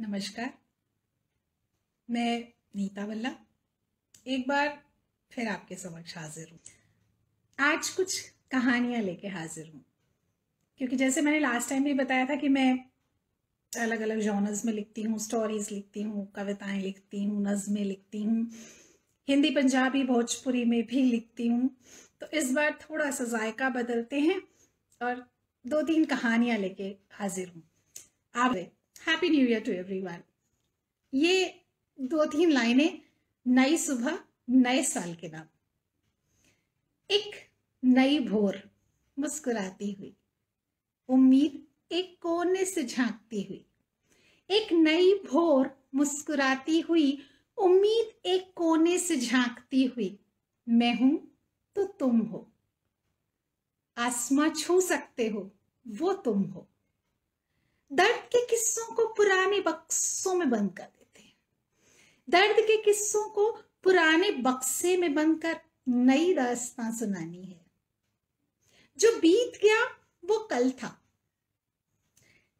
नमस्कार मैं नीता वल्ला एक बार फिर आपके समक्ष हाजिर हूँ आज कुछ कहानियाँ लेके हाजिर हूँ क्योंकि जैसे मैंने लास्ट टाइम भी बताया था कि मैं अलग अलग जॉनर्स में लिखती हूँ स्टोरीज लिखती हूँ कविताएं लिखती हूँ नज़में लिखती हूँ हिंदी पंजाबी भोजपुरी में भी लिखती हूँ तो इस बार थोड़ा सा जायका बदलते हैं और दो तीन कहानियाँ लेके हाजिर हूँ आप happy new year to everyone ये दो तीन लाइनें नई सुबह नए साल के नाम एक नई भोर मुस्कुराती हुई उम्मीद एक कोने से झांकती हुई एक नई भोर मुस्कुराती हुई उम्मीद एक कोने से झांकती हुई मैं हूं तो तुम हो आसमां छू सकते हो वो तुम हो दर्द के किस्सों को पुराने बक्सों में बंद कर देते हैं दर्द के किस्सों को पुराने बक्से में बंद कर नई दास्तां सुनानी है जो बीत गया वो कल था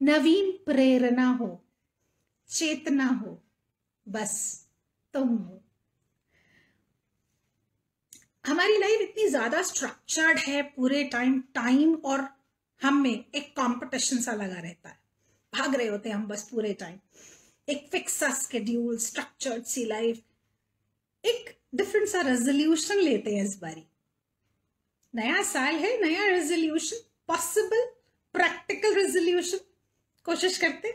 नवीन प्रेरणा हो चेतना हो बस तुम हो हमारी लाइफ इतनी ज्यादा स्ट्रक्चर्ड है पूरे टाइम टाइम और हम में एक कंपटीशन सा लगा रहता है भाग रहे होते हैं हम बस पूरे टाइम एक फिक्स सा स्केड्यूल स्ट्रक्चर सी लाइफ एक डिफरेंट सा रेजोल्यूशन लेते हैं इस बारी नया साल है नया रेजोल्यूशन पॉसिबल प्रैक्टिकल रेजोल्यूशन कोशिश करते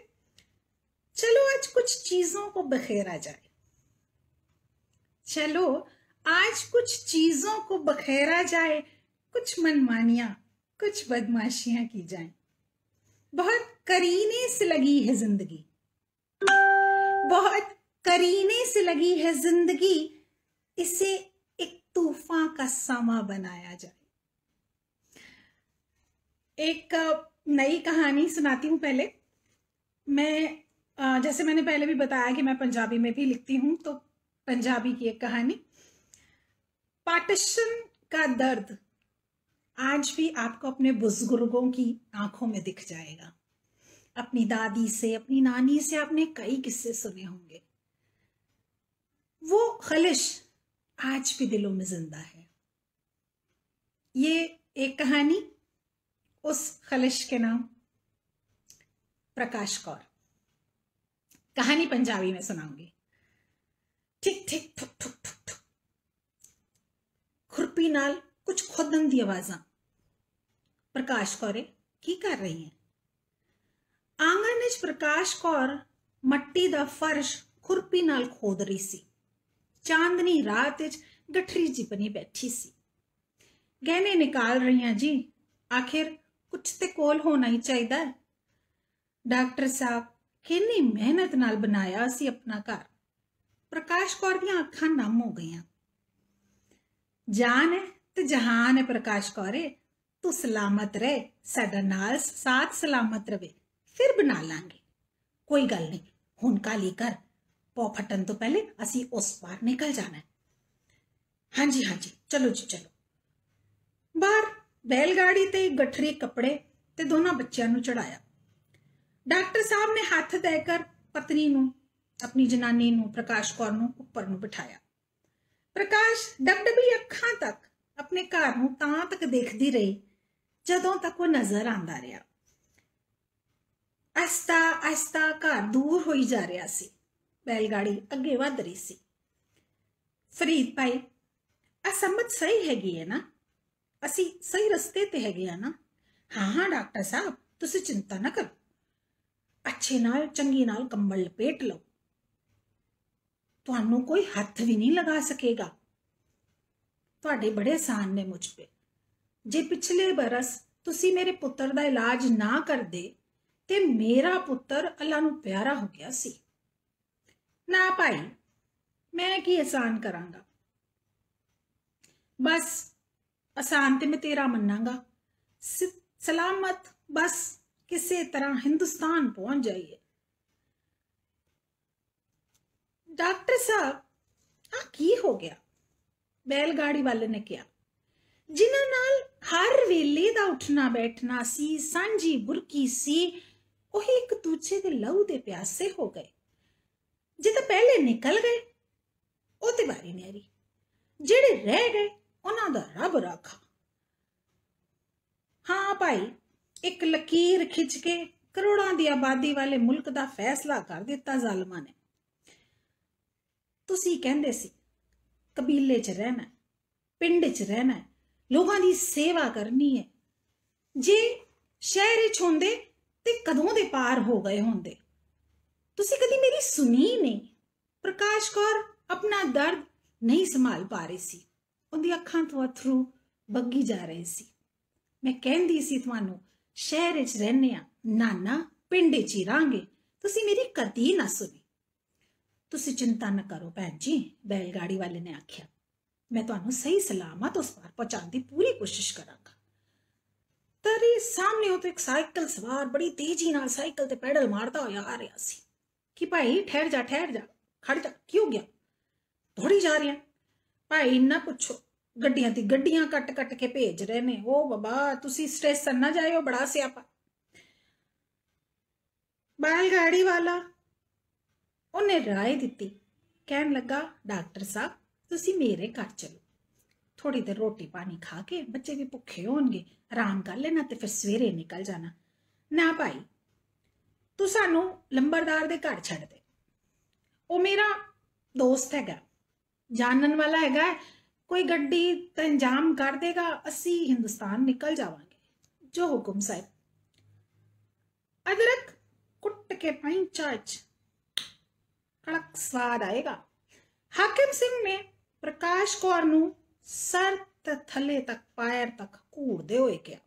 चलो आज कुछ चीजों को बखेरा जाए चलो आज कुछ चीजों को बखेरा जाए कुछ मनमानियां कुछ बदमाशियां की जाएं बहुत करीने से लगी है जिंदगी बहुत करीने से लगी है जिंदगी इसे एक तूफान का सामा बनाया जाए एक नई कहानी सुनाती हूं पहले मैं जैसे मैंने पहले भी बताया कि मैं पंजाबी में भी लिखती हूं तो पंजाबी की एक कहानी पार्टिशन का दर्द आज भी आपको अपने बुजुर्गों की आंखों में दिख जाएगा अपनी दादी से अपनी नानी से आपने कई किस्से सुने होंगे वो खलिश आज भी दिलों में जिंदा है ये एक कहानी उस खलिश के नाम प्रकाश कौर कहानी पंजाबी में सुनाऊंगी ठीक ठीक ठुक ठुक ठुक खुरपी नाल ਕੁਝ ਖੁਦਨ ਦੀ ਆਵਾਜ਼ਾਂ ਪ੍ਰਕਾਸ਼ ਕੌਰੇ ਕੀ ਕਰ ਰਹੀ ਹੈ ਆਂਗਣ ਵਿੱਚ ਪ੍ਰਕਾਸ਼ ਕੌਰ ਮੱਟੀ ਦਾ ਫਰਸ਼ ਖੁਰਪੀ ਨਾਲ ਖੋਦ ਰਹੀ ਸੀ ਚਾਂਦਨੀ ਰਾਤ ਵਿੱਚ ਗਠਰੀ ਜੀ ਬਣੀ ਬੈਠੀ ਸੀ ਗਹਿਣੇ ਨਿਕਾਲ ਰਹੀਆਂ ਜੀ ਆਖਿਰ ਕੁਝ ਤੇ ਕੋਲ ਹੋਣਾ ਹੀ ਚਾਹੀਦਾ ਹੈ ਡਾਕਟਰ ਸਾਹਿਬ ਕਿੰਨੀ ਮਿਹਨਤ ਨਾਲ ਬਣਾਇਆ ਸੀ ਆਪਣਾ ਘਰ ਪ੍ਰਕਾਸ਼ ਕੌਰ ਦੀਆਂ ਅੱਖਾਂ ਨਮ ਹੋ ਗਈਆਂ ਜਾਨ ਹੈ ਤੇ ਜਹਾਨ ਪ੍ਰਕਾਸ਼ ਕਰੇ ਤੂੰ ਸਲਾਮਤ ਰਹਿ ਸਾਡਾ ਨਾਲ ਸਾਥ ਸਲਾਮਤ ਰਵੇ ਫਿਰ ਬਣਾ ਲਾਂਗੇ ਕੋਈ ਗੱਲ ਨਹੀਂ ਹੁਣ ਕਾਲੀ ਕਰ ਪੌ ਫਟਣ ਤੋਂ ਪਹਿਲੇ ਅਸੀਂ ਉਸ ਪਾਰ ਨਿਕਲ ਜਾਣਾ ਹਾਂਜੀ ਹਾਂਜੀ ਚਲੋ ਜੀ ਚਲੋ ਬਾਹਰ ਗਾੜੀ ਤੇ ਗੱਠਰੀ ਕੱਪੜੇ ਤੇ ਦੋਨਾਂ ਬੱਚਿਆਂ ਨੂੰ ਚੜਾਇਆ ਡਾਕਟਰ ਸਾਹਿਬ ਨੇ ਹੱਥ ਦੇ ਕੇ ਪਤਨੀ ਨੂੰ ਆਪਣੀ ਜਨਾਨੀ ਨੂੰ ਪ੍ਰਕਾਸ਼ ਕੌਰ ਨੂੰ ਉੱਪਰ ਨੂੰ ਬਿਠਾਇਆ ਪ੍ਰਕਾਸ਼ ਡੱਬੀ ਅੱਖਾਂ ਤੱਕ ਆਪਣੇ ਘਰ ਨੂੰ ਤਾਂ ਤੱਕ ਦੇਖਦੀ ਰਹੀ ਜਦੋਂ ਤੱਕ ਉਹ ਨਜ਼ਰ ਆਂਦਾ ਰਿਹਾ ਅਸਤਾ ਅਸਤਾ ਘਰ ਦੂਰ ਹੋਈ ਜਾ ਰਿਹਾ ਸੀ ਗਾੜੀ ਅੱਗੇ ਵਧ ਰਹੀ ਸੀ ਫਰੀਦ ਭਾਈ ਅਸਮਤ ਸਹੀ ਹੈਗੀ ਹੈ ਨਾ ਅਸੀਂ ਸਹੀ ਰਸਤੇ ਤੇ ਹੈਗੇ ਆ ਨਾ ਹਾਂ ਹਾਂ ਡਾਕਟਰ ਸਾਹਿਬ ਤੁਸੀਂ ਚਿੰਤਾ ਨਾ ਕਰੋ ਅੱਛੇ ਨਾਲ ਚੰਗੀ ਨਾਲ ਕੰਬਲ ਲਪੇਟ ਲਓ ਤੁਹਾਨੂੰ ਕੋਈ ਹੱਥ ਵੀ ਨਹੀਂ ਲਗਾ ਸਕੇਗਾ ਤੁਹਾਡੇ ਬੜੇ ਸਾਨ ਨੇ ਮੁਝ ਤੇ ਜੇ ਪਿਛਲੇ ਬਰਸ ਤੁਸੀਂ ਮੇਰੇ ਪੁੱਤਰ ਦਾ ਇਲਾਜ ਨਾ ਕਰਦੇ ਤੇ ਮੇਰਾ ਪੁੱਤਰ ਅੱਲਾ ਨੂੰ ਪਿਆਰਾ ਹੋ ਗਿਆ ਸੀ ਨਾ ਭਾਈ ਮੈਂ ਕੀ ਆਸਾਨ ਕਰਾਂਗਾ ਬਸ ਆਸਾਨ ਤੇ ਮੈਂ ਤੇਰਾ ਮੰਨਾਂਗਾ ਸਲਾਮਤ ਬਸ ਕਿਸੇ ਤਰ੍ਹਾਂ ਹਿੰਦੁਸਤਾਨ ਪਹੁੰਚ ਜਾਈਏ ਡਾਕਟਰ ਸਾਹਿਬ ਆ ਕੀ ਹੋ ਗਿਆ ਬੈਲਗਾੜੀ ਵਾਲੇ ਨੇ ਕਿਹਾ ਜਿਨ੍ਹਾਂ ਨਾਲ ਹਰ ਵੇਲੇ ਦਾ ਉੱਠਣਾ ਬੈਠਣਾ ਸੀ ਸਾਂਝੀ ਬੁਰਕੀ ਸੀ ਉਹ ਇੱਕ ਦੂਜੇ ਦੇ ਲਹੂ ਦੇ ਪਿਆਸੇ ਹੋ ਗਏ ਜੇ ਤਾਂ ਪਹਿਲੇ ਨਿਕਲ ਗਏ ਉਹ ਤੇ ਵਾਰੀ ਮੇਰੀ ਜਿਹੜੇ ਰਹਿ ਗਏ ਉਹਨਾਂ ਦਾ ਰੱਬ ਰਾਖਾ ਹਾਂ ਭਾਈ ਇੱਕ ਲਕੀਰ ਖਿੱਚ ਕੇ ਕਰੋੜਾਂ ਦੀ ਆਬਾਦੀ ਵਾਲੇ ਮੁਲਕ ਦਾ ਫੈਸਲਾ ਕਰ ਦਿੱਤਾ ਜ਼ਾਲਮਾਂ ਨੇ ਤੁਸੀਂ ਕਹਿੰਦੇ ਸੀ ਕਬੀਲੇ 'ਚ ਰਹਿਣਾ ਪਿੰਡ 'ਚ ਰਹਿਣਾ ਲੋਕਾਂ ਦੀ ਸੇਵਾ ਕਰਨੀ ਹੈ ਜੇ ਸ਼ਹਿਰ 'ਚ ਹੁੰਦੇ ਤੇ ਕਦੋਂ ਦੇ ਪਾਰ ਹੋ ਗਏ ਹੁੰਦੇ ਤੁਸੀਂ ਕਦੀ ਮੇਰੀ ਸੁਣੀ ਨਹੀਂ ਪ੍ਰਕਾਸ਼ ਕੌਰ ਆਪਣਾ ਦਰਦ ਨਹੀਂ ਸੰਭਾਲ ਪਾ ਰਹੀ ਸੀ ਉਹਦੀ ਅੱਖਾਂ ਤੋਂ ਅਥਰੂ ਬੱਗੀ ਜਾ ਰਹੇ ਸੀ ਮੈਂ ਕਹਿੰਦੀ ਸੀ ਤੁਹਾਨੂੰ ਸ਼ਹਿਰ 'ਚ ਰਹਿੰਨੇ ਆ ਨਾਨਾ ਪਿੰਡ 'ਚ ਹੀ ਰਾਂਗੇ ਤੁਸੀਂ ਮੇਰੀ ਕਦੀ ਨਾ ਸੁਣੀ ਤੁਸੀਂ ਚਿੰਤਾ ਨਾ ਕਰੋ ਭੈਣ ਜੀ ਬੈਲਗਾੜੀ ਵਾਲੇ ਨੇ ਆਖਿਆ ਮੈਂ ਤੁਹਾਨੂੰ ਸਹੀ ਸਲਾਮਤ ਉਸ ਪਾਰ ਪਹੁੰਚਾਉਣ ਦੀ ਪੂਰੀ ਕੋਸ਼ਿਸ਼ ਕਰਾਂਗਾ ਤਰੀ ਸਾਹਮਣੇ ਉਹ ਤੇ ਇੱਕ ਸਾਈਕਲ ਸਵਾਰ ਬੜੀ ਤੇਜ਼ੀ ਨਾਲ ਸਾਈਕਲ ਤੇ ਪੈਡਲ ਮਾਰਦਾ ਹੋਇਆ ਆ ਰਿਹਾ ਸੀ ਕਿ ਭਾਈ ਠਹਿਰ ਜਾ ਠਹਿਰ ਜਾ ਖੜ ਜਾ ਕੀ ਹੋ ਗਿਆ ਥੋੜੀ ਜਾ ਰਹੀ ਹੈ ਭਾਈ ਨਾ ਪੁੱਛੋ ਗੱਡੀਆਂ ਦੀ ਗੱਡੀਆਂ ਕੱਟ ਕੱਟ ਕੇ ਭੇਜ ਰਹੇ ਨੇ ਉਹ ਬਾਬਾ ਤੁਸੀਂ ਸਟੇਸ਼ਨ ਨਾ ਜਾਇਓ ਬੜਾ ਸਿਆਪਾ ਬੈਲਗਾੜੀ ਵਾਲਾ ਉਹਨੇ ਰਾਏ ਦਿੱਤੀ ਕਹਿਣ ਲੱਗਾ ਡਾਕਟਰ ਸਾਹਿਬ ਤੁਸੀਂ ਮੇਰੇ ਘਰ ਚਲੋ ਥੋੜੀ ਦੇਰ ਰੋਟੀ ਪਾਣੀ ਖਾ ਕੇ ਬੱਚੇ ਵੀ ਭੁੱਖੇ ਹੋਣਗੇ ਆਰਾਮ ਕਰ ਲੈਣਾ ਤੇ ਫਿਰ ਸਵੇਰੇ ਨਿਕਲ ਜਾਣਾ ਨਾ ਭਾਈ ਤੂੰ ਸਾਨੂੰ ਲੰਬਰਦਾਰ ਦੇ ਘਰ ਛੱਡ ਦੇ ਉਹ ਮੇਰਾ ਦੋਸਤ ਹੈਗਾ ਜਾਣਨ ਵਾਲਾ ਹੈਗਾ ਕੋਈ ਗੱਡੀ ਤਾਂ ਇੰਜਾਮ ਕਰ ਦੇਗਾ ਅਸੀਂ ਹਿੰਦੁਸਤਾਨ ਨਿਕਲ ਜਾਵਾਂਗੇ ਜੋ ਹੁਕਮ ਸਾਹਿਬ ਅਦਰਕ ਕੁੱਟ ਕੇ ਪਾਈ ਚਾਚ ਕੜਕ ਸਵਾਦ ਆਏਗਾ ਹਾਕਮ ਸਿੰਘ ਨੇ ਪ੍ਰਕਾਸ਼ ਕੌਰ ਨੂੰ ਸਰ ਤੇ ਥੱਲੇ ਤੱਕ ਪਾਇਰ ਤੱਕ ਘੂੜਦੇ ਹੋਏ ਕਿਹਾ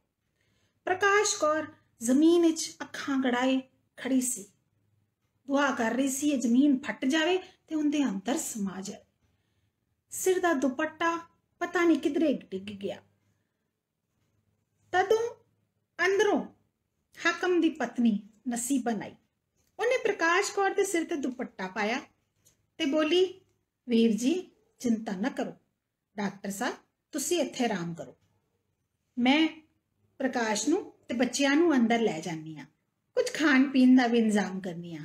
ਪ੍ਰਕਾਸ਼ ਕੌਰ ਜ਼ਮੀਨ 'ਚ ਅੱਖਾਂ ਗੜਾਏ ਖੜੀ ਸੀ ਦੁਆ ਕਰ ਰਹੀ ਸੀ ਇਹ ਜ਼ਮੀਨ ਫਟ ਜਾਵੇ ਤੇ ਉਹਦੇ ਅੰਦਰ ਸਮਾ ਜਾਏ ਸਿਰ ਦਾ ਦੁਪੱਟਾ ਪਤਾ ਨਹੀਂ ਕਿਧਰੇ ਡਿੱਗ ਗਿਆ ਤਦੋਂ ਅੰਦਰੋਂ ਹਾਕਮ ਦੀ ਪਤਨੀ ਨਸੀਬਨ ਆਈ ਪ੍ਰਕਾਸ਼ ਕੌਰ ਦੇ ਸਿਰ ਤੇ ਦੁਪੱਟਾ ਪਾਇਆ ਤੇ ਬੋਲੀ ਵੀਰ ਜੀ ਚਿੰਤਾ ਨਾ ਕਰੋ ਡਾਕਟਰ ਸਾਹਿਬ ਤੁਸੀਂ ਇੱਥੇ ਆਰਾਮ ਕਰੋ ਮੈਂ ਪ੍ਰਕਾਸ਼ ਨੂੰ ਤੇ ਬੱਚਿਆਂ ਨੂੰ ਅੰਦਰ ਲੈ ਜਾਨੀ ਆ ਕੁਝ ਖਾਣ ਪੀਣ ਦਾ ਵੀ ਇੰਤਜ਼ਾਮ ਕਰਨੀ ਆ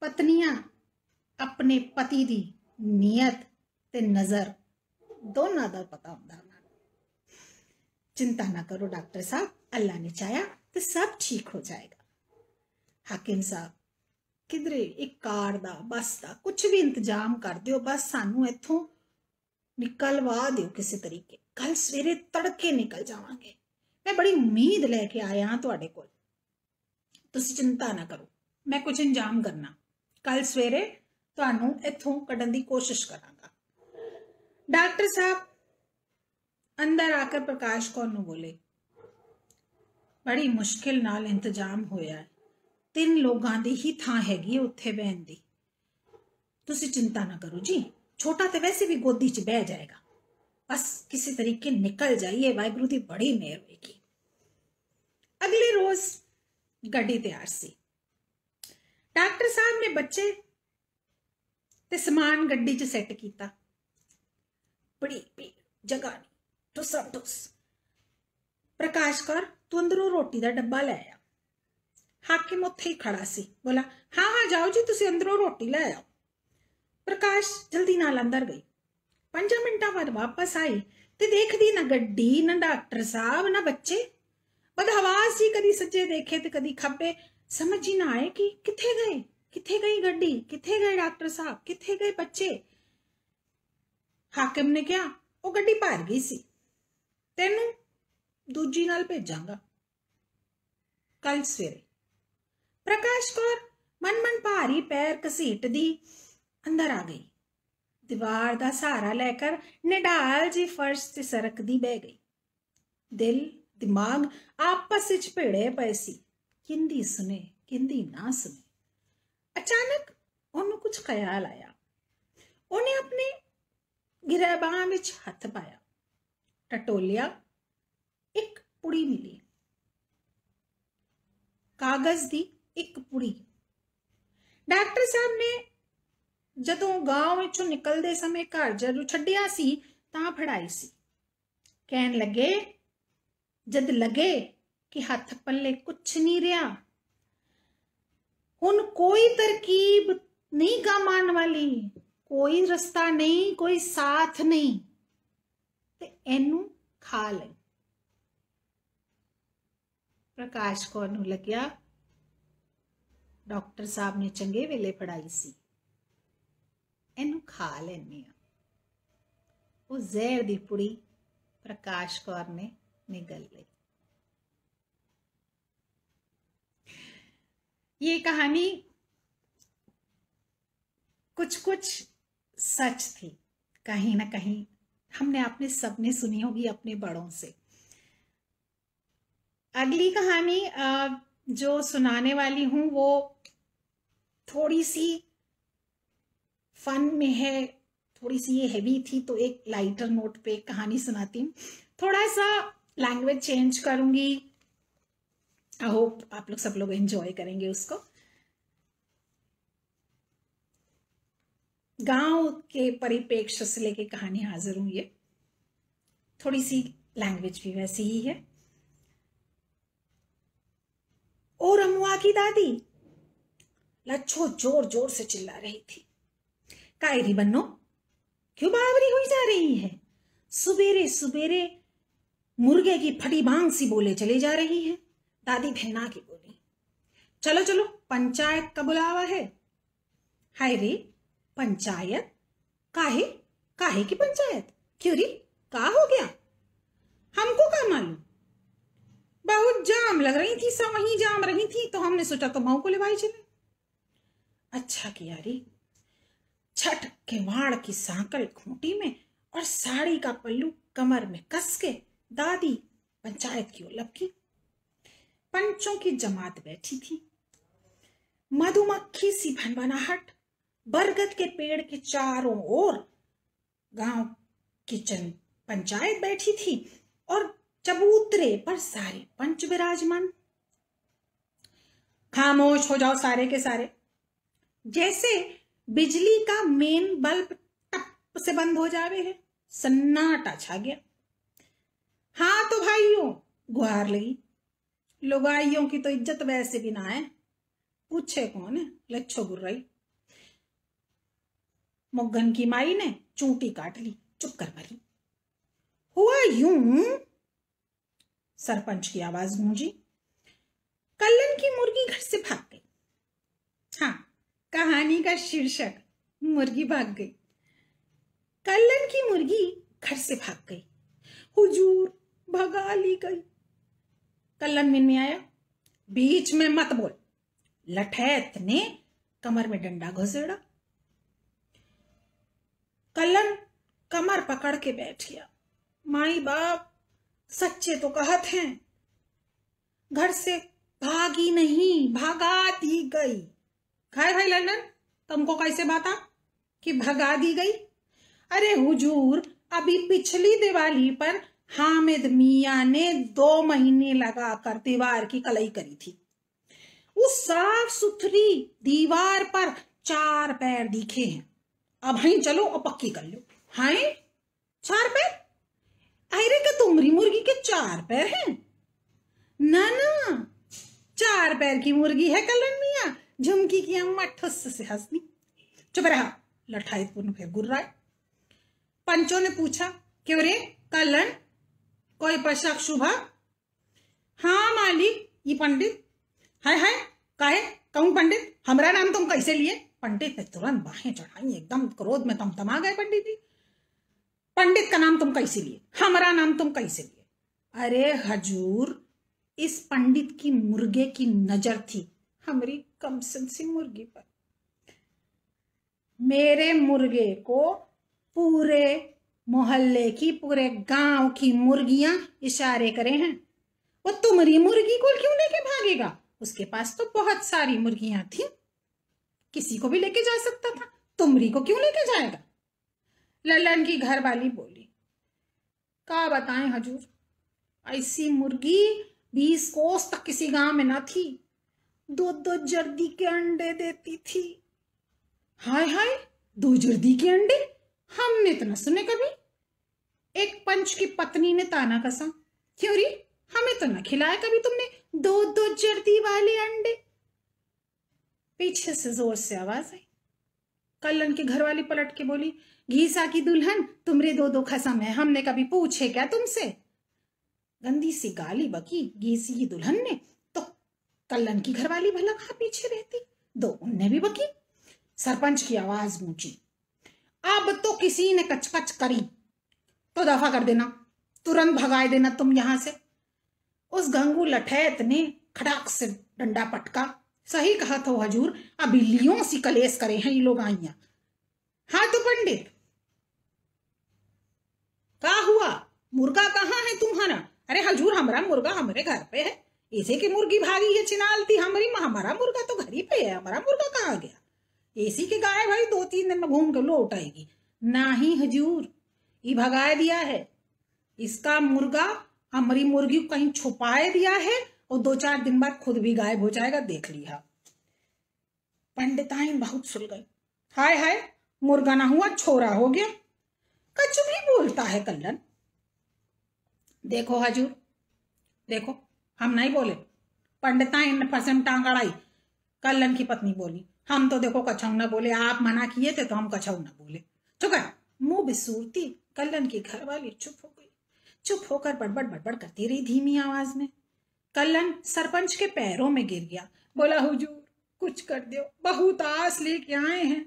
ਪਤਨੀਆਂ ਆਪਣੇ ਪਤੀ ਦੀ ਨੀਅਤ ਤੇ ਨਜ਼ਰ ਦੋਨਾਂ ਦਾ ਪਤਾ ਹੁੰਦਾ ਉਹਨਾਂ ਚਿੰਤਾ ਨਾ ਕਰੋ ਡਾਕਟਰ ਸਾਹਿਬ ਅੱਲਾ ਨੇ ਚਾਇਆ ਤੇ ਸਭ ਠੀਕ ਹੋ ਜਾਏਗਾ ਹਾਕਿਮ ਸਾਹਿਬ ਕਿਧਰੇ ਇੱਕ ਕਾਰ ਦਾ ਬੱਸ ਦਾ ਕੁਝ ਵੀ ਇੰਤਜ਼ਾਮ ਕਰ ਦਿਓ ਬਸ ਸਾਨੂੰ ਇੱਥੋਂ ਨਿਕਲਵਾ ਦਿਓ ਕਿਸੇ ਤਰੀਕੇ ਕੱਲ ਸਵੇਰੇ ਤੜਕੇ ਨਿਕਲ ਜਾਵਾਂਗੇ ਮੈਂ ਬੜੀ ਉਮੀਦ ਲੈ ਕੇ ਆਇਆ ਹਾਂ ਤੁਹਾਡੇ ਕੋਲ ਤੁਸੀਂ ਚਿੰਤਾ ਨਾ ਕਰੋ ਮੈਂ ਕੁਝ ਇੰਜਾਮ ਕਰਨਾ ਕੱਲ ਸਵੇਰੇ ਤੁਹਾਨੂੰ ਇੱਥੋਂ ਕੱਢਣ ਦੀ ਕੋਸ਼ਿਸ਼ ਕਰਾਂਗਾ ਡਾਕਟਰ ਸਾਹਿਬ ਅੰਦਰ ਆ ਕੇ ਪ੍ਰਕਾਸ਼ ਕੌਰ ਨੂੰ ਬੋਲੇ ਬੜੀ ਮੁਸ਼ਕਿਲ ਨਾਲ ਇੰਤਜ਼ਾਮ ਹੋਇਆ तीन लोगों की ही ਥਾਂ हैगी बहन की तुम चिंता ना करो जी छोटा तो वैसे भी गोदी च बह जाएगा ਜਾਏਗਾ बस किसी तरीके निकल जाइए वाहगुरु की बड़ी मेहर होगी अगले रोज गड्डी तैयार सी डॉक्टर साहब ने बच्चे ते समान गड्डी च सैट किया बड़ी भीड़ जगह नहीं ठुसा ठुस प्रकाश कर तू अंदरों रोटी का डब्बा लै आ ਹਾਕਿਮ ਉੱਥੇ ਹੀ ਖੜਾ ਸੀ ਬੋਲਾ ਹਾਂ ਹਾਂ ਜਾਓ ਜੀ ਤੁਸੀਂ ਅੰਦਰੋਂ ਰੋਟੀ ਲੈ ਆਓ ਪ੍ਰਕਾਸ਼ ਜਲਦੀ ਨਾਲ ਅੰਦਰ ਗਈ 5 ਮਿੰਟਾਂ ਬਾਅਦ ਵਾਪਸ ਆਈ ਤੇ ਦੇਖਦੀ ਨਾ ਗੱਡੀ ਨਾ ਡਾਕਟਰ ਸਾਹਿਬ ਨਾ ਬੱਚੇ ਹਵਾਸ ਜੀ ਕਦੀ ਸੱਜੇ ਦੇਖੇ ਤੇ ਕਦੀ ਖੱਬੇ ਸਮਝ ਹੀ ਨਾ ਆਏ ਕਿ ਕਿੱਥੇ ਗਏ ਕਿੱਥੇ ਗਈ ਗੱਡੀ ਕਿੱਥੇ ਗਏ ਡਾਕਟਰ ਸਾਹਿਬ ਕਿੱਥੇ ਗਏ ਬੱਚੇ ਹਾਕਮ ਨੇ ਕਿਹਾ ਉਹ ਗੱਡੀ ਭਰ ਗਈ ਸੀ ਤੈਨੂੰ ਦੂਜੀ ਨਾਲ ਭੇਜਾਂਗਾ ਕੱਲ ਸਵੇਰੇ ਪ੍ਰਕਾਸ਼ ਕੌਰ ਮਨਮਨ ਭਾਰੀ ਪੈਰ ਦੀ ਅੰਦਰ ਆ ਗਈ ਦੀਵਾਰ ਦਾ ਸਹਾਰਾ ਲੈ ਕੇ ਨਿਡਾਲ ਜੀ ਫਰਸ਼ ਤੇ ਸਰਕਦੀ ਬਹਿ ਗਈ ਦਿਲ ਦਿਮਾਗ ਆਪਸ ਵਿੱਚ ਭੇੜੇ ਪਏ ਸੀ ਕਿੰਦੀ ਸੁਨੇ ਕਿੰਦੀ ਨਾ ਸੁਨੇ ਅਚਾਨਕ ਉਹਨੂੰ ਕੁਝ ਖਿਆਲ ਆਇਆ ਉਹਨੇ ਆਪਣੇ ਗਿਰੇਬਾਂ ਵਿੱਚ ਹੱਥ ਪਾਇਆ ਟਟੋਲਿਆ ਇੱਕ ਪੁੜੀ ਮਿਲੀ ਕਾਗਜ਼ ਦੀ ਇੱਕ ਪੁੜੀ ਡਾਕਟਰ ਸਾਹਿਬ ਨੇ ਜਦੋਂ ਗਾਂਵ ਵਿੱਚੋਂ ਨਿਕਲਦੇ ਸਮੇਂ ਘਰ ਜਦੋਂ ਛੱਡਿਆ ਸੀ ਤਾਂ ਫੜਾਈ ਸੀ ਕਹਿਣ ਲੱਗੇ ਜਦ ਲੱਗੇ ਕਿ ਹੱਥ ਪੱਲੇ ਕੁਛ ਨਹੀਂ ਰਿਹਾ ਹੁਣ ਕੋਈ ਤਰਕੀਬ ਨਹੀਂ ਕੰਮ ਵਾਲੀ ਕੋਈ ਰਸਤਾ ਨਹੀਂ ਕੋਈ ਸਾਥ ਨਹੀਂ ਤੇ ਇਹਨੂੰ ਖਾ ਲੈ ਪ੍ਰਕਾਸ਼ ਕੋਰ ਨੂੰ ਲੱਗਿਆ ਡਾਕਟਰ ਸਾਹਿਬ ਨੇ ਚੰਗੇ ਵੇਲੇ पढ़ाई ਸੀ ਇਹਨੂੰ ਖਾ ਲੈਨੇ ਆ ਉਹ ਜ਼ਹਿਰ ਦੀ ਪੁੜੀ ਪ੍ਰਕਾਸ਼ ਕੌਰ ਨੇ ਨਿਗਲ ਲਈ ये कहानी कुछ कुछ सच थी कहीं ना कहीं हमने आपने सबने सुनी होगी अपने बड़ों से अगली कहानी जो सुनाने वाली हूँ वो थोड़ी सी फन में है थोड़ी सी ये हैवी थी तो एक लाइटर नोट पे कहानी सुनाती हूँ थोड़ा सा लैंग्वेज चेंज करूंगी आई होप आप लोग सब लोग एंजॉय करेंगे उसको गांव के परिप्रेक्ष्य से लेके कहानी हाजिर हूँ ये थोड़ी सी लैंग्वेज भी वैसी ही है ओ रमुआ की दादी लच्छो जोर जोर से चिल्ला रही थी कायरी बन्नो क्यों बावरी हुई जा रही है सुबेरे सुबेरे मुर्गे की फटी बांग सी बोले चले जा रही है दादी भिन्ना की बोली चलो चलो पंचायत का बुलावा है हाय रे पंचायत काहे काहे की पंचायत क्यों रे का हो गया हमको का मालूम बहुत जाम लग रही थी सब वहीं जाम रही थी तो हमने सोचा तो बहू को ले भाई चले अच्छा किया रे छठ वाण की सांकल खूंटी में और साड़ी का पल्लू कमर में कस के दादी पंचायत की ओर लपकी पंचों की जमात बैठी थी मधुमक्खी सी भनभनाहट बरगद के पेड़ के चारों ओर गांव की चंद पंचायत बैठी थी और चबूतरे पर सारे पंच विराजमान खामोश हो जाओ सारे के सारे जैसे बिजली का मेन बल्ब टप से बंद हो जावे है सन्नाटा छा गया हाँ तो भाइयों गुहार लगी लुगाइयों की तो इज्जत वैसे भी ना है पूछे कौन है लच्छो गुर्राई मुगन की माई ने चूंटी काट ली चुप कर मरी हुआ यूं सरपंच की आवाज गूंजी कल्लन की मुर्गी घर से भाग कहानी का शीर्षक मुर्गी भाग गई कल्लन की मुर्गी घर से भाग गई हुजूर भगा ली गई कल्लन मिन में आया बीच में मत बोल लठैत ने कमर में डंडा घुसेड़ा कल्लन कमर पकड़ के बैठ गया माई बाप सच्चे तो कहत हैं घर से भागी नहीं भागा दी गई खाए भाई लल्लन तुमको कैसे बात कि भगा दी गई अरे हुजूर अभी पिछली दिवाली पर हामिद मिया ने दो महीने लगाकर दीवार की कलई करी थी उस साफ सुथरी दीवार पर चार पैर दिखे हैं अब हाई चलो और पक्की कर लो हाय चार पैर अरे के तुमरी मुर्गी के चार पैर हैं ना ना चार पैर की मुर्गी है कलन मिया झुमकी की अम्मा ठुस से हंसनी चुप रहा लठाई पूर्ण फिर गुर्राए पंचों ने पूछा क्यों रे कलन कोई पशक शुभा हाँ माली ये पंडित हाय हाय काहे कहूं पंडित हमारा नाम तुम कैसे लिए पंडित ने तुरंत बाहें चढ़ाई एकदम क्रोध में तम तमा गए पंडित जी पंडित का नाम तुम कैसे लिए हमारा नाम तुम कैसे लिए अरे हजूर इस पंडित की मुर्गे की नजर थी हमारी कमसन सी मुर्गी पर मेरे मुर्गे को पूरे मोहल्ले की पूरे गांव की मुर्गियां इशारे करे हैं वो तुम्हारी मुर्गी को क्यों लेके भागेगा उसके पास तो बहुत सारी मुर्गियां थी किसी को भी लेके जा सकता था तुमरी को क्यों लेके जाएगा लल्लन की घर वाली बोली का बताएं हजूर ऐसी मुर्गी बीस कोस तक किसी गांव में ना थी दो दो जर्दी के अंडे देती थी हाय हाय दो जर्दी के अंडे हमने तो न सुने कभी एक पंच की पत्नी ने ताना कसा क्यों री हमें तो न खिलाया कभी तुमने दो दो जर्दी वाले अंडे पीछे से जोर से आवाज आई कल्लन घर वाली पलट के बोली घीसा की दुल्हन तुमरे दो दो खसम है हमने कभी पूछे क्या तुमसे गंदी सी गाली बकी घीसी की दुल्हन ने कल्लन की घरवाली भला कहा पीछे रहती दो उनने भी बकी सरपंच की आवाज ऊंची अब तो किसी ने कचकच करी तो दफा कर देना तुरंत भगाए देना तुम यहां से उस गंगू लठैत ने खटाक से डंडा पटका सही कहा था तो हजूर अभी लियो सी कलेस करे हैं ये लोग आइया हाँ तो पंडित का हुआ मुर्गा कहाँ है तुम्हारा अरे हजूर हमारा मुर्गा हमारे घर पे है ऐसे के मुर्गी भागी है चिनालती हमारी हमारा मुर्गा तो घर ही पे है हमारा मुर्गा कहाँ गया ऐसी के गाय भाई दो तीन दिन में घूम के लौट आएगी ना ही हजूर ये भगाए दिया है इसका मुर्गा हमारी मुर्गी को कहीं छुपाए दिया है और दो चार दिन बाद खुद भी गायब हो जाएगा देख लिया पंडिताइन बहुत सुल गई हाय हाय मुर्गा ना हुआ छोरा हो गया कछु भी बोलता है कल्लन देखो हजूर देखो हम नहीं बोले पंडिता इन फसन टांग अड़ाई कल्लन की पत्नी बोली हम तो देखो कछाऊ ना बोले आप मना किए थे तो हम कछाऊ ना बोले चुप मुंह बिसूरती कल्लन की घरवाली चुप हो गई चुप होकर बड़बड़ बड़बड़ करती रही धीमी आवाज में कल्लन सरपंच के पैरों में गिर गया बोला हुजूर कुछ कर दो बहुत आस लेके आए हैं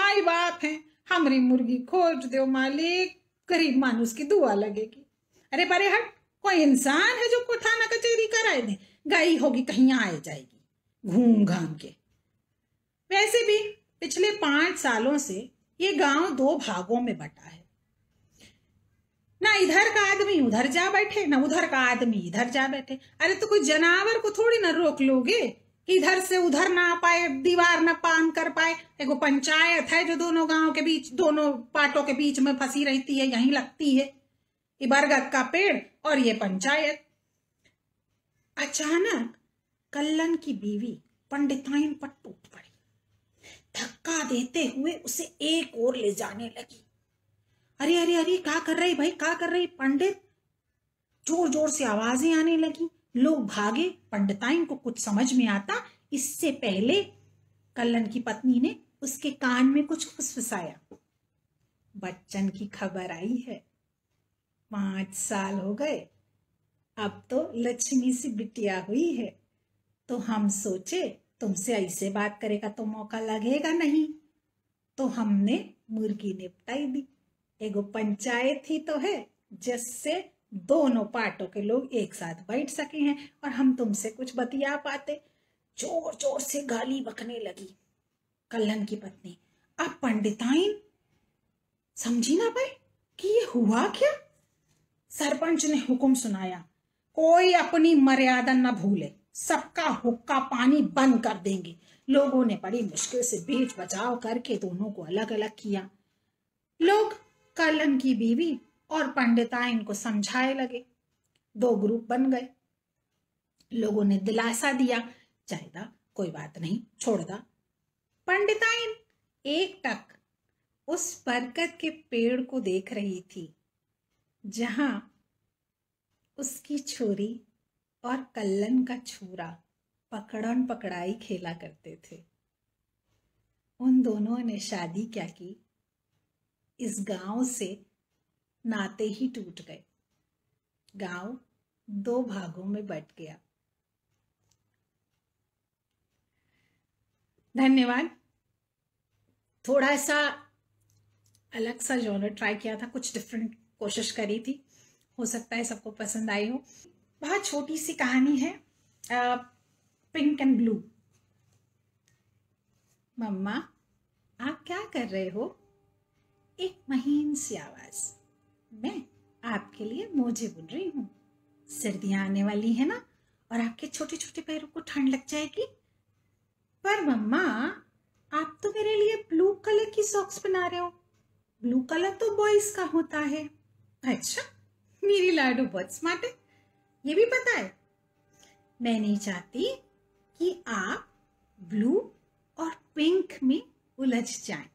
माई बाप है हमारी मुर्गी खोज दो मालिक गरीब मानुस की दुआ लगेगी अरे परे हट कोई इंसान है जो को थाना कचहरी कराए दे गई होगी कहीं आए जाएगी घूम घाम के वैसे भी पिछले पांच सालों से ये गांव दो भागों में बटा है ना इधर का आदमी उधर जा बैठे ना उधर का आदमी इधर जा बैठे अरे तो कोई जनावर को थोड़ी ना रोक लोगे कि इधर से उधर ना आ पाए दीवार ना पान कर पाए एक पंचायत है जो दोनों गांव के बीच दोनों पाटों के बीच में फंसी रहती है यहीं लगती है बरगद का पेड़ और ये पंचायत अचानक कल्लन की बीवी पंडिताइन पर टूट पड़ी धक्का देते हुए उसे एक और ले जाने लगी अरे अरे अरे क्या कर रही भाई क्या कर रही पंडित जोर जोर से आवाजें आने लगी लोग भागे पंडिताइन को कुछ समझ में आता इससे पहले कल्लन की पत्नी ने उसके कान में कुछ फुसफुसाया बच्चन की खबर आई है पाँच साल हो गए अब तो लक्ष्मी सी बिटिया हुई है तो हम सोचे तुमसे ऐसे बात करेगा तो मौका लगेगा नहीं तो हमने मुर्गी निपटाई दी एगो पंचायत ही तो है जिससे दोनों पार्टों के लोग एक साथ बैठ सके हैं और हम तुमसे कुछ बतिया पाते जोर जोर से गाली बकने लगी कल्लन की पत्नी अब पंडिताइन समझी ना भाई कि ये हुआ क्या सरपंच ने हुक्म सुनाया कोई अपनी मर्यादा न भूले सबका हुक्का पानी बंद कर देंगे लोगों ने बड़ी मुश्किल से बीच बचाव करके दोनों को अलग अलग किया लोग कलन की बीवी और पंडिता इनको समझाए लगे दो ग्रुप बन गए लोगों ने दिलासा दिया चाहिदा कोई बात नहीं छोड़ दा पंडिताइन एक टक उस बरगद के पेड़ को देख रही थी जहाँ उसकी छोरी और कल्लन का छुरा पकड़न पकड़ाई खेला करते थे उन दोनों ने शादी क्या की इस गांव से नाते ही टूट गए गांव दो भागों में बट गया धन्यवाद थोड़ा सा अलग सा जॉनर ट्राई किया था कुछ डिफरेंट कोशिश करी थी हो सकता है सबको पसंद आई हो बहुत छोटी सी कहानी है पिंक एंड ब्लू मम्मा आप क्या कर रहे हो एक महीन सी आवाज मैं आपके लिए मोजे बुन रही हूँ सर्दियां आने वाली है ना और आपके छोटे छोटे पैरों को ठंड लग जाएगी पर मम्मा आप तो मेरे लिए ब्लू कलर की सॉक्स बना रहे हो ब्लू कलर तो बॉयज का होता है अच्छा मेरी लाडो बहुत स्मार्ट है ये भी पता है मैं नहीं चाहती कि आप ब्लू और पिंक में उलझ जाएं।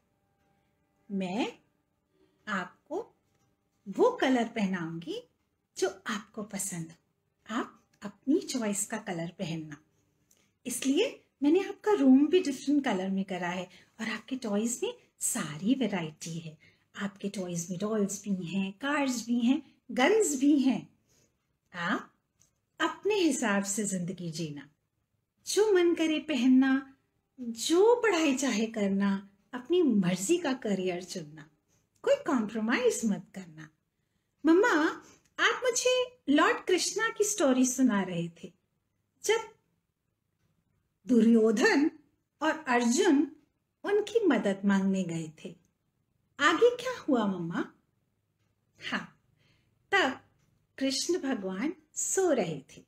मैं आपको वो कलर पहनाऊंगी जो आपको पसंद हो आप अपनी चॉइस का कलर पहनना इसलिए मैंने आपका रूम भी डिफरेंट कलर में करा है और आपके टॉयज में सारी वैरायटी है आपके टॉयज में डॉल्स भी हैं कार्स भी हैं गन्स भी हैं आप अपने हिसाब से जिंदगी जीना जो मन करे पहनना जो पढ़ाई चाहे करना अपनी मर्जी का करियर चुनना कोई कॉम्प्रोमाइज मत करना मम्मा आप मुझे लॉर्ड कृष्णा की स्टोरी सुना रहे थे जब दुर्योधन और अर्जुन उनकी मदद मांगने गए थे आगे क्या हुआ मम्मा हाँ तब कृष्ण भगवान सो रहे थे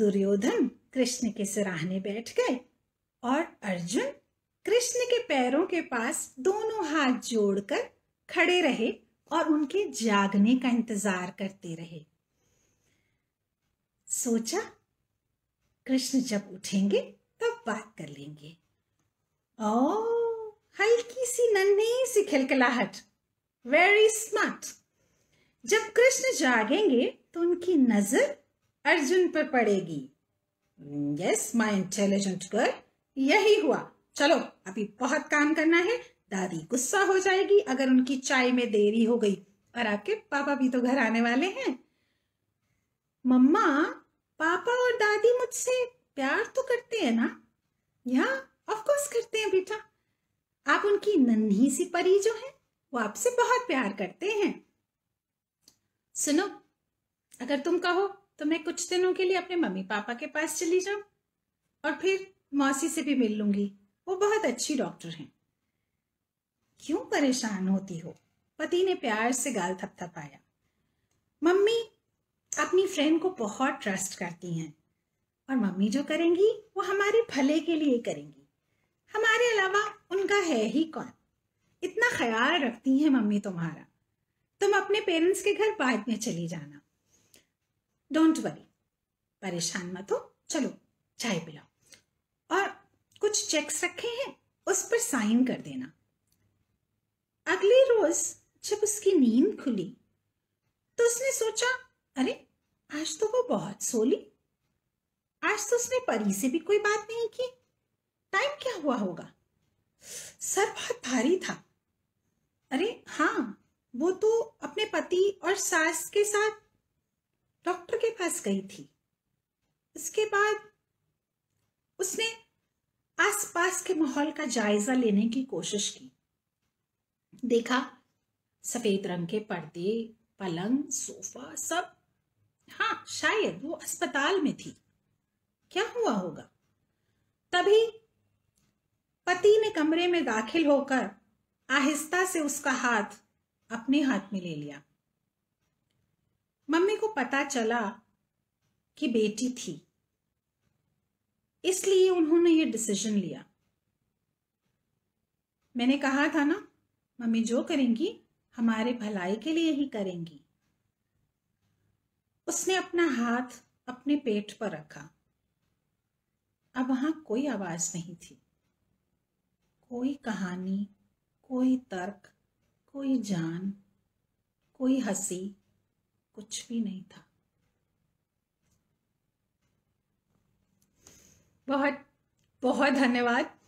दुर्योधन कृष्ण के सराहने बैठ गए और अर्जुन कृष्ण के पैरों के पास दोनों हाथ जोड़कर खड़े रहे और उनके जागने का इंतजार करते रहे सोचा कृष्ण जब उठेंगे तब बात कर लेंगे और हल्की सी नन्ही सी खिलखिलाहट वेरी स्मार्ट जब कृष्ण जागेंगे तो उनकी नजर अर्जुन पर पड़ेगी यस माई इंटेलिजेंट गर्ल यही हुआ चलो अभी बहुत काम करना है दादी गुस्सा हो जाएगी अगर उनकी चाय में देरी हो गई और आपके पापा भी तो घर आने वाले हैं मम्मा पापा और दादी मुझसे प्यार तो करते हैं ना या ऑफ कोर्स करते हैं बेटा आप उनकी नन्ही सी परी जो है वो आपसे बहुत प्यार करते हैं सुनो अगर तुम कहो तो मैं कुछ दिनों के लिए अपने मम्मी पापा के पास चली जाऊं और फिर मौसी से भी मिल लूंगी वो बहुत अच्छी डॉक्टर हैं क्यों परेशान होती हो पति ने प्यार से गाल थपथपाया मम्मी अपनी फ्रेंड को बहुत ट्रस्ट करती हैं और मम्मी जो करेंगी वो हमारे भले के लिए करेंगी हमारे अलावा उनका है ही कौन इतना ख्याल रखती है मम्मी तुम्हारा तुम अपने पेरेंट्स के घर बाद में चली जाना डोंट वरी परेशान मत हो चलो चाय पिलाओ और कुछ चेक्स रखे हैं उस पर साइन कर देना अगले रोज जब उसकी नींद खुली तो उसने सोचा अरे आज तो वो बहुत सोली आज तो उसने परी से भी कोई बात नहीं की टाइम क्या हुआ होगा सर बहुत भारी था अरे हाँ वो तो अपने पति और सास के साथ डॉक्टर के पास गई थी उसके बाद उसने आसपास के माहौल का जायजा लेने की कोशिश की देखा सफेद रंग के पर्दे पलंग सोफा सब हाँ शायद वो अस्पताल में थी क्या हुआ होगा तभी पति ने कमरे में दाखिल होकर आहिस्ता से उसका हाथ अपने हाथ में ले लिया मम्मी को पता चला कि बेटी थी इसलिए उन्होंने ये डिसीजन लिया मैंने कहा था ना मम्मी जो करेंगी हमारे भलाई के लिए ही करेंगी उसने अपना हाथ अपने पेट पर रखा अब वहां कोई आवाज नहीं थी कोई कहानी कोई तर्क कोई जान कोई हंसी कुछ भी नहीं था बहुत बहुत धन्यवाद